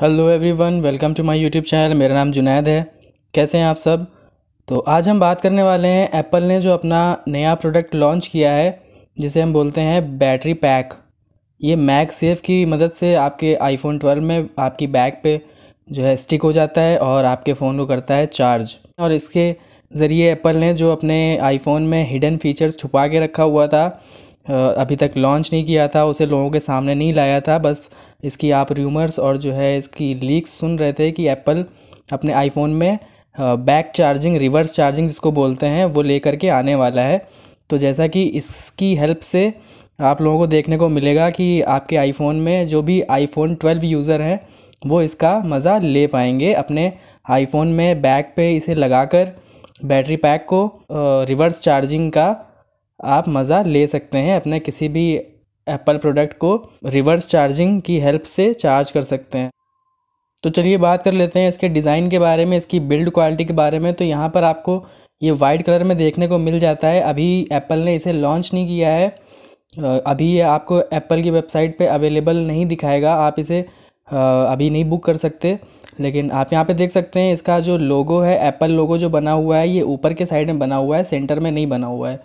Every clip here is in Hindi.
hello everyone welcome to my YouTube channel मेरा नाम जुनैद है कैसे हैं आप सब तो आज हम बात करने वाले हैं एप्पल ने जो अपना नया प्रोडक्ट लॉन्च किया है जिसे हम बोलते हैं बैटरी पैक ये मैक सेफ की मदद से आपके आईफोन 12 में आपकी बैग पे जो है स्टिक हो जाता है और आपके फ़ोन को करता है चार्ज और इसके ज़रिए एप्पल ने जो अपने आईफोन में हिडन फीचर्स छुपा के रखा हुआ था अभी तक लॉन्च नहीं किया था उसे लोगों के सामने नहीं लाया था बस इसकी आप र्यूमर्स और जो है इसकी लीक्स सुन रहे थे कि एप्पल अपने आईफोन में बैक चार्जिंग रिवर्स चार्जिंग जिसको बोलते हैं वो लेकर के आने वाला है तो जैसा कि इसकी हेल्प से आप लोगों को देखने को मिलेगा कि आपके आईफोन में जो भी आईफोन 12 यूज़र हैं वो इसका मज़ा ले पाएंगे अपने आईफोन में बैक पे इसे लगाकर बैटरी पैक को रिवर्स चार्जिंग का आप मज़ा ले सकते हैं अपने किसी भी एप्पल प्रोडक्ट को रिवर्स चार्जिंग की हेल्प से चार्ज कर सकते हैं तो चलिए बात कर लेते हैं इसके डिज़ाइन के बारे में इसकी बिल्ड क्वालिटी के बारे में तो यहाँ पर आपको ये वाइट कलर में देखने को मिल जाता है अभी एप्पल ने इसे लॉन्च नहीं किया है अभी ये आपको एप्पल की वेबसाइट पे अवेलेबल नहीं दिखाएगा आप इसे अभी नहीं बुक कर सकते लेकिन आप यहाँ पे देख सकते हैं इसका जो लोगो है एप्पल लोगो जो बना हुआ है ये ऊपर के साइड में बना हुआ है सेंटर में नहीं बना हुआ है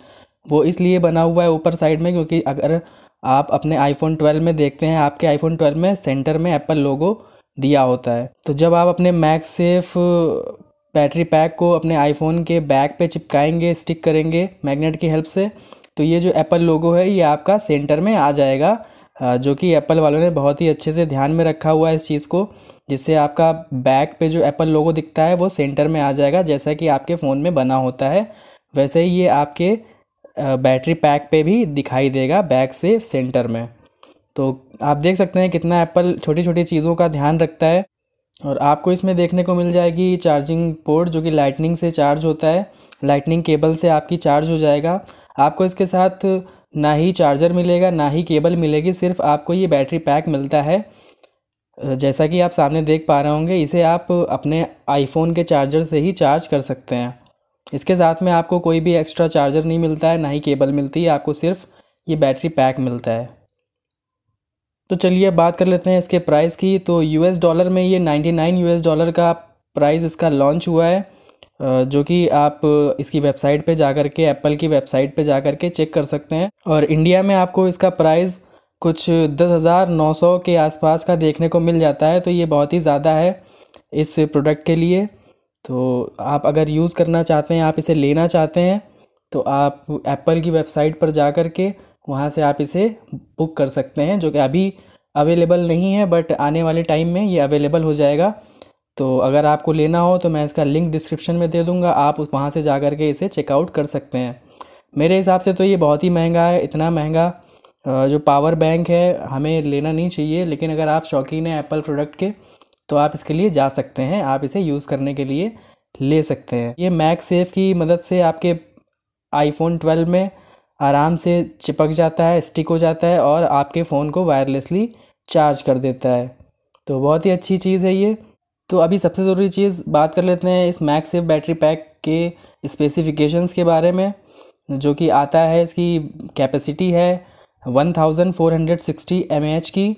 वो इसलिए बना हुआ है ऊपर साइड में क्योंकि अगर आप अपने आईफोन 12 में देखते हैं आपके आईफोन 12 में सेंटर में एप्पल लोगो दिया होता है तो जब आप अपने मैक सेफ बैटरी पैक को अपने आईफोन के बैक पे चिपकाएंगे स्टिक करेंगे मैग्नेट की हेल्प से तो ये जो एप्पल लोगो है ये आपका सेंटर में आ जाएगा जो कि एप्पल वालों ने बहुत ही अच्छे से ध्यान में रखा हुआ है इस चीज़ को जिससे आपका बैक पे जो एप्पल लोगो दिखता है वो सेंटर में आ जाएगा जैसा कि आपके फ़ोन में बना होता है वैसे ही ये आपके बैटरी पैक पे भी दिखाई देगा बैक से सेंटर में तो आप देख सकते हैं कितना एप्पल छोटी छोटी चीज़ों का ध्यान रखता है और आपको इसमें देखने को मिल जाएगी चार्जिंग पोर्ट जो कि लाइटनिंग से चार्ज होता है लाइटनिंग केबल से आपकी चार्ज हो जाएगा आपको इसके साथ ना ही चार्जर मिलेगा ना ही केबल मिलेगी सिर्फ आपको ये बैटरी पैक मिलता है जैसा कि आप सामने देख पा रहे होंगे इसे आप अपने आईफोन के चार्जर से ही चार्ज कर सकते हैं इसके साथ में आपको कोई भी एक्स्ट्रा चार्जर नहीं मिलता है ना ही केबल मिलती है आपको सिर्फ ये बैटरी पैक मिलता है तो चलिए बात कर लेते हैं इसके प्राइस की तो यूएस डॉलर में ये 99 यूएस डॉलर का प्राइस इसका लॉन्च हुआ है जो कि आप इसकी वेबसाइट पे जा कर के एप्पल की वेबसाइट पे जा कर के चेक कर सकते हैं और इंडिया में आपको इसका प्राइस कुछ दस हज़ार नौ सौ के आसपास का देखने को मिल जाता है तो ये बहुत ही ज़्यादा है इस प्रोडक्ट के लिए तो आप अगर यूज़ करना चाहते हैं आप इसे लेना चाहते हैं तो आप एप्पल की वेबसाइट पर जा कर के वहाँ से आप इसे बुक कर सकते हैं जो कि अभी अवेलेबल नहीं है बट आने वाले टाइम में ये अवेलेबल हो जाएगा तो अगर आपको लेना हो तो मैं इसका लिंक डिस्क्रिप्शन में दे दूँगा आप वहाँ से जा कर के इसे चेकआउट कर सकते हैं मेरे हिसाब से तो ये बहुत ही महंगा है इतना महंगा जो पावर बैंक है हमें लेना नहीं चाहिए लेकिन अगर आप शौकीन हैं एप्पल प्रोडक्ट के तो आप इसके लिए जा सकते हैं आप इसे यूज़ करने के लिए ले सकते हैं ये मैक सेफ की मदद से आपके आईफोन 12 में आराम से चिपक जाता है स्टिक हो जाता है और आपके फ़ोन को वायरलेसली चार्ज कर देता है तो बहुत ही अच्छी चीज़ है ये तो अभी सबसे ज़रूरी चीज़ बात कर लेते हैं इस मैक सेफ बैटरी पैक के स्पेसिफ़िकेशंस के बारे में जो कि आता है इसकी कैपेसिटी है one thousand four hundred sixty M की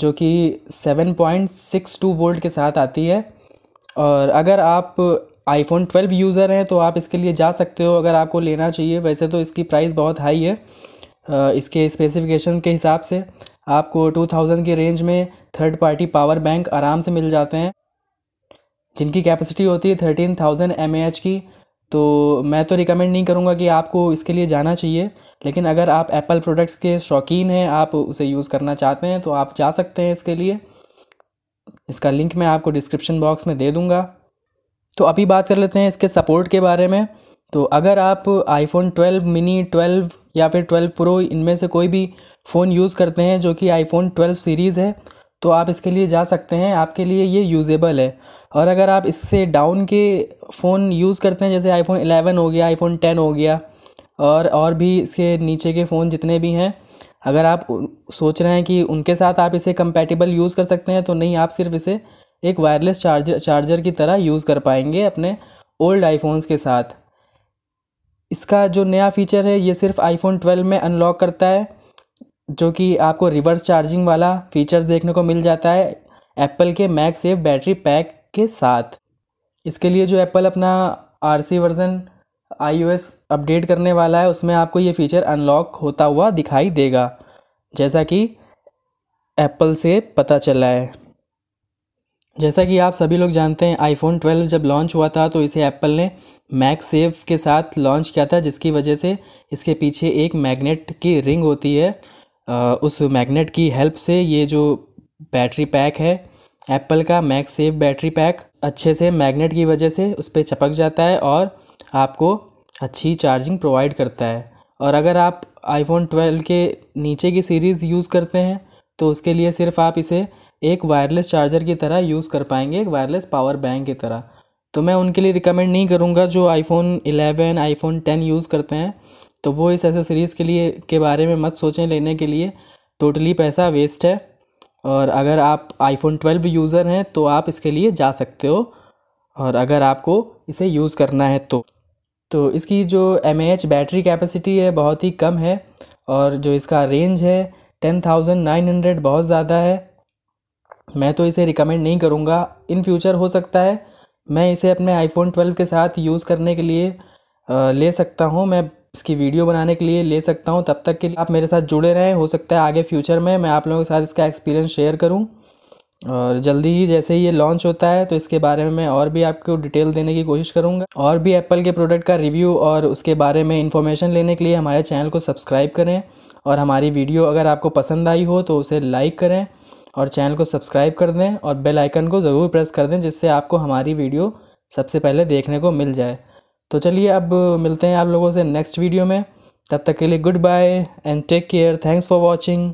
जो कि 7.62 वोल्ट के साथ आती है और अगर आप आईफोन 12 यूज़र हैं तो आप इसके लिए जा सकते हो अगर आपको लेना चाहिए वैसे तो इसकी प्राइस बहुत हाई है इसके स्पेसिफिकेशन के हिसाब से आपको 2000 की रेंज में थर्ड पार्टी पावर बैंक आराम से मिल जाते हैं जिनकी कैपेसिटी होती है थर्टीन थाउजेंड की तो मैं तो रिकमेंड नहीं करूँगा कि आपको इसके लिए जाना चाहिए लेकिन अगर आप एप्पल प्रोडक्ट्स के शौकीन हैं आप उसे यूज़ करना चाहते हैं तो आप जा सकते हैं इसके लिए इसका लिंक मैं आपको डिस्क्रिप्शन बॉक्स में दे दूँगा तो अभी बात कर लेते हैं इसके सपोर्ट के बारे में तो अगर आप आईफोन 12 मिनी 12 या फिर 12 प्रो इनमें से कोई भी फ़ोन यूज़ करते हैं जो कि आईफोन 12 सीरीज़ है तो आप इसके लिए जा सकते हैं आपके लिए ये यूज़ेबल है और अगर आप इससे डाउन के फ़ोन यूज़ करते हैं जैसे आईफोन 11 हो गया आईफोन 10 हो गया और और भी इसके नीचे के फ़ोन जितने भी हैं अगर आप सोच रहे हैं कि उनके साथ आप इसे कंपेटिबल यूज़ कर सकते हैं तो नहीं आप सिर्फ इसे एक वायरलेस चार्जर चार्जर की तरह यूज़ कर पाएंगे अपने ओल्ड आईफोन्स के साथ इसका जो नया फीचर है ये सिर्फ आईफोन 12 में अनलॉक करता है जो कि आपको रिवर्स चार्जिंग वाला फीचर्स देखने को मिल जाता है एप्पल के मैक सेफ बैटरी पैक के साथ इसके लिए जो एप्पल अपना आर वर्ज़न आई अपडेट करने वाला है उसमें आपको ये फ़ीचर अनलॉक होता हुआ दिखाई देगा जैसा कि एप्पल से पता चला है जैसा कि आप सभी लोग जानते हैं आईफोन 12 जब लॉन्च हुआ था तो इसे एप्पल ने मैक सेव के साथ लॉन्च किया था जिसकी वजह से इसके पीछे एक मैग्नेट की रिंग होती है उस मैग्नेट की हेल्प से ये जो बैटरी पैक है एप्पल का मैक सेफ बैटरी पैक अच्छे से मैग्नेट की वजह से उस पर चपक जाता है और आपको अच्छी चार्जिंग प्रोवाइड करता है और अगर आप आईफोन 12 के नीचे की सीरीज़ यूज़ करते हैं तो उसके लिए सिर्फ आप इसे एक वायरलेस चार्जर की तरह यूज़ कर पाएंगे एक वायरलेस पावर बैंक की तरह तो मैं उनके लिए रिकमेंड नहीं करूँगा जो आईफोन 11, आईफोन 10 यूज़ करते हैं तो वो इस ऐसे सीरीज़ के लिए के बारे में मत सोचें लेने के लिए टोटली पैसा वेस्ट है और अगर आप आईफोन 12 यूज़र हैं तो आप इसके लिए जा सकते हो और अगर आपको इसे यूज़ करना है तो तो इसकी जो एम बैटरी कैपेसिटी है बहुत ही कम है और जो इसका रेंज है टेन थाउजेंड नाइन हंड्रेड बहुत ज़्यादा है मैं तो इसे रिकमेंड नहीं करूँगा इन फ्यूचर हो सकता है मैं इसे अपने आईफोन ट्वेल्व के साथ यूज़ करने के लिए ले सकता हूँ मैं इसकी वीडियो बनाने के लिए ले सकता हूँ तब तक के लिए आप मेरे साथ जुड़े रहें हो सकता है आगे फ्यूचर में मैं आप लोगों के साथ इसका एक्सपीरियंस शेयर करूँ और जल्दी ही जैसे ही ये लॉन्च होता है तो इसके बारे में मैं और भी आपको डिटेल देने की कोशिश करूँगा और भी एप्पल के प्रोडक्ट का रिव्यू और उसके बारे में इन्फॉर्मेशन लेने के लिए हमारे चैनल को सब्सक्राइब करें और हमारी वीडियो अगर आपको पसंद आई हो तो उसे लाइक करें और चैनल को सब्सक्राइब कर दें और बेल आइकन को ज़रूर प्रेस कर दें जिससे आपको हमारी वीडियो सबसे पहले देखने को मिल जाए तो चलिए अब मिलते हैं आप लोगों से नेक्स्ट वीडियो में तब तक के लिए goodbye and take care thanks for watching